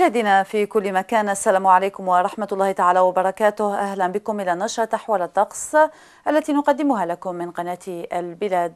مشاهدينا في كل مكان السلام عليكم ورحمة الله تعالى وبركاته أهلا بكم إلى نشرة تحول الطقس التي نقدمها لكم من قناة البلاد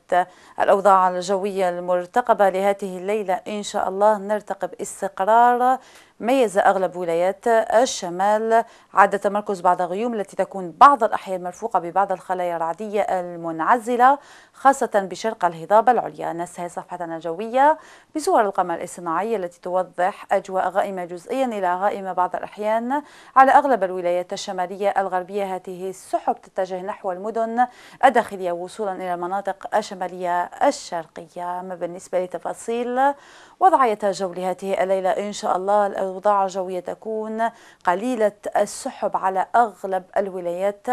الأوضاع الجوية المرتقبة لهذه الليلة إن شاء الله نرتقب استقرار ميز أغلب ولايات الشمال عادة تمركز بعض الغيوم التي تكون بعض الأحيان مرفوقة ببعض الخلايا الرعدية المنعزلة خاصة بشرق الهضاب العليا نسهي صفحتنا الجوية بصور القمر الصناعية التي توضح أجواء غائمة جزئيا إلى غائمة بعض الأحيان على أغلب الولايات الشمالية الغربية هذه السحب تتجه نحو المدن الداخلية وصولا إلى المناطق الشمالية الشرقية ما بالنسبة لتفاصيل وضعية جولة هذه الليلة إن شاء الله الاوضاع الجويه تكون قليلة السحب على أغلب الولايات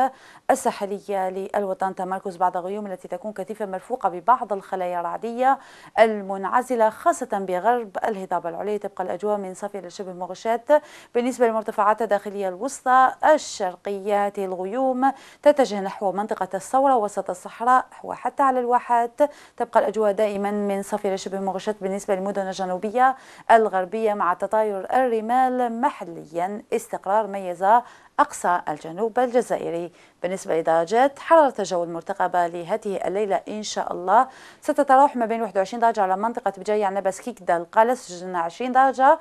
الساحلية للوطن تمركز بعض الغيوم التي تكون كثيفة مرفوقة ببعض الخلايا الرعدية المنعزلة خاصة بغرب الهضاب العليا تبقى الأجواء من صافية لشبه مغشاة بالنسبة للمرتفعات الداخلية الوسطى الشرقية هذه الغيوم تتجه نحو منطقة الثورة وسط الصحراء وحتى على الواحات تبقى الأجواء دائما من صافية لشبه مغشاة بالنسبة للمدن الجنوبية الغربية مع تطاير الرمال محليا استقرار ميز أقصى الجنوب الجزائري بالنسبة لدرجات حرارة الجو المرتقبة لهذه الليلة إن شاء الله ستتراوح ما بين 21 درجة على منطقة بجاية عنبة دالقالس القلس 20 درجة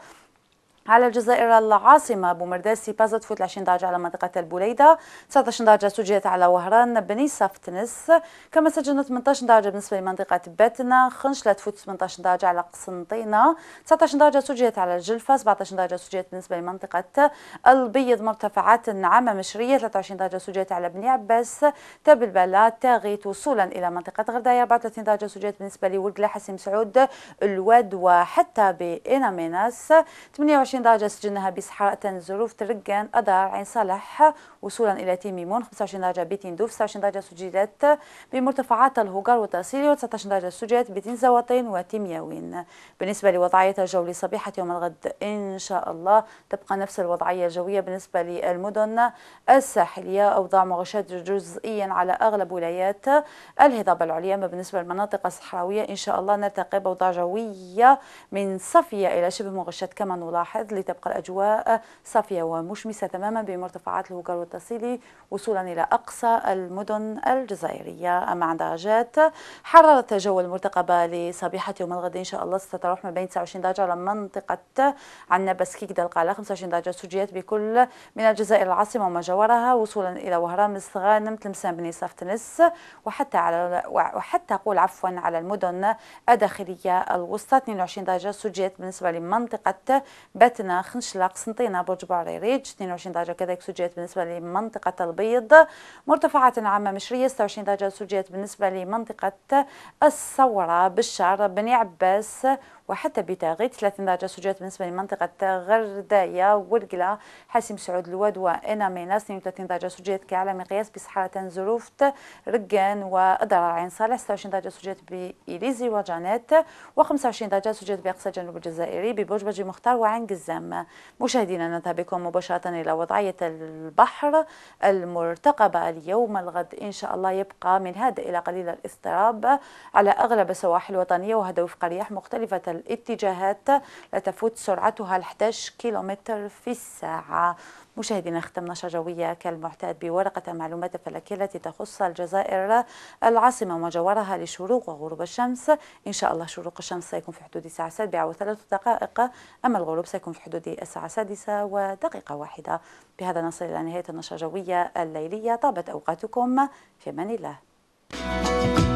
على الجزائر العاصمة بومرداسي بازت فوت 20 درجة على منطقة البوليدة 19 درجة سجلت على وهران بنيسة صفتنس كما سجلنا 18 درجة بالنسبة لمنطقة باتنا خنشلة تفوت 18 درجة على قسنطينة 19 درجة سجلت على الجلفة 17 درجة سجلت بالنسبة لمنطقة البيض مرتفعات النعامه مشرية 23 درجة سجلت على بني عباس تبلبلة تاغيت وصولا إلى منطقة غردايا 34 درجة سجلت بالنسبة لولد حسيم سعود الواد وحتى بإناميناس 28 لكن درجة سجلناها بصحة زروف ترقان أدار عين صالح وصولا إلى تيميمون 25 درجة دوف 26 درجة سجلت بمرتفعات الهوغار والتأصيلي و19 درجة سجلت بيتين زواطين وتيمياوين بالنسبة لوضعية الجو لصبيحة يوم الغد إن شاء الله تبقى نفس الوضعية الجوية بالنسبة للمدن الساحلية أوضاع مغشاة جزئيا على أغلب ولايات الهضاب العليا أما بالنسبة للمناطق الصحراوية إن شاء الله نرتقي بأوضاع جوية من صفية إلى شبه مغشاة كما نلاحظ لتبقى الأجواء صافية ومشمسة تماما بمرتفعات الهوكر والتصيلي وصولا إلى أقصى المدن الجزائرية أما عند درجات حرارة الجو المرتقبة لصبيحة يوم الغد إن شاء الله ستتراوح ما بين 29 درجة على منطقة عنا بسكيك القلعة 25 درجة سجيات بكل من الجزائر العاصمة وما جاورها وصولا إلى وهران مستغانم تلمسان بني صف تنس وحتى على وحتى قول عفوا على المدن الداخلية الوسطى 22 درجة سجيات بالنسبة لمنطقة بس عتنة خنشلة قسنطينة برج بعريريج 22 درجة كذلك سجيت بالنسبة لمنطقة البيض مرتفعات عامة مشرية 26 درجة سجيت بالنسبة لمنطقة الثورة بالشعر بني عباس وحتى بتاغي 30 درجة سجلت بالنسبة لمنطقة غردايا ورقلة حاسم سعود الواد وإنا ميناس 32 درجة سجلت كأعلى مقياس بصحراء زروفت رقان وأدرار عين صالح 26 درجة سجلت بإليزي وجانيت و25 درجة سجلت بأقصى جنوب الجزائري ببرج برج مختار وعين قزام مشاهدينا نذهب بكم مباشرة إلى وضعية البحر المرتقبة اليوم الغد إن شاء الله يبقى من هذا إلى قليل الاضطراب على أغلب السواحل الوطنية وهذا وفق رياح مختلفة الاتجاهات لا تفوت سرعتها 11 كيلومتر في الساعة مشاهدينا اختم نشرة جوية كالمعتاد بورقة المعلومات الفلكية التي تخص الجزائر العاصمة وجوارها لشروق وغروب الشمس إن شاء الله شروق الشمس سيكون في حدود الساعة السابعة وثلاث دقائق أما الغروب سيكون في حدود الساعة السادسة ودقيقة واحدة بهذا نصل إلى نهاية النشرة الجوية الليلية طابت أوقاتكم في أمان الله